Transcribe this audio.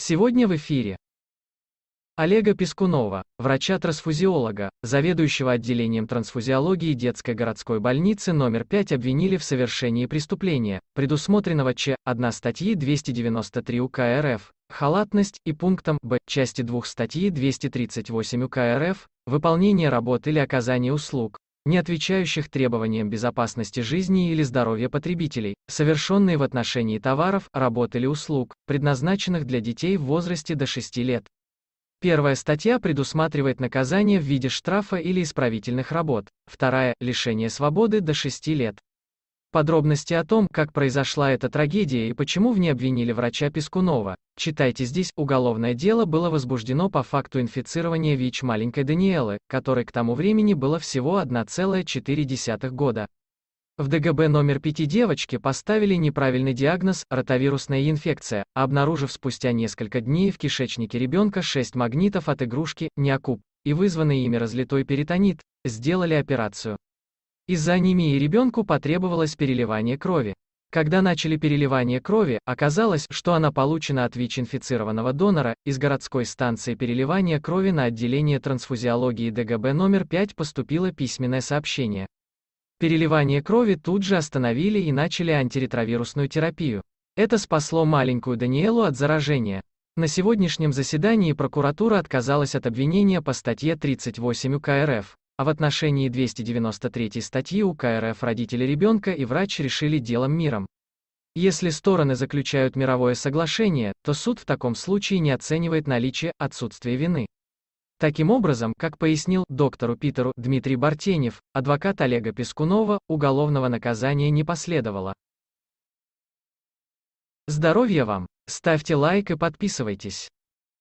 Сегодня в эфире Олега Пескунова, врача-трансфузиолога, заведующего отделением трансфузиологии детской городской больницы номер 5 обвинили в совершении преступления, предусмотренного Ч. 1 статьи 293 УК РФ, халатность и пунктом Б. части 2 статьи 238 УК РФ, выполнение работ или оказание услуг, не отвечающих требованиям безопасности жизни или здоровья потребителей, совершенные в отношении товаров, работ или услуг, предназначенных для детей в возрасте до 6 лет. Первая статья предусматривает наказание в виде штрафа или исправительных работ, вторая – лишение свободы до 6 лет. Подробности о том, как произошла эта трагедия и почему в ней обвинили врача Пескунова, читайте здесь. Уголовное дело было возбуждено по факту инфицирования ВИЧ маленькой Даниэлы, которой к тому времени было всего 1,4 года. В ДГБ номер 5 девочки поставили неправильный диагноз «ротавирусная инфекция», обнаружив спустя несколько дней в кишечнике ребенка 6 магнитов от игрушки «Неокуб» и вызванный ими разлитой перитонит, сделали операцию. Из-за анемии ребенку потребовалось переливание крови. Когда начали переливание крови, оказалось, что она получена от ВИЧ-инфицированного донора из городской станции переливания крови на отделение трансфузиологии ДГБ номер 5 поступило письменное сообщение. Переливание крови тут же остановили и начали антиретровирусную терапию. Это спасло маленькую Даниэлу от заражения. На сегодняшнем заседании прокуратура отказалась от обвинения по статье 38 УК РФ а в отношении 293 статьи УК РФ родители ребенка и врач решили делом миром. Если стороны заключают мировое соглашение, то суд в таком случае не оценивает наличие отсутствия вины. Таким образом, как пояснил доктору Питеру Дмитрий Бартенев, адвокат Олега Пескунова, уголовного наказания не последовало. Здоровья вам! Ставьте лайк и подписывайтесь.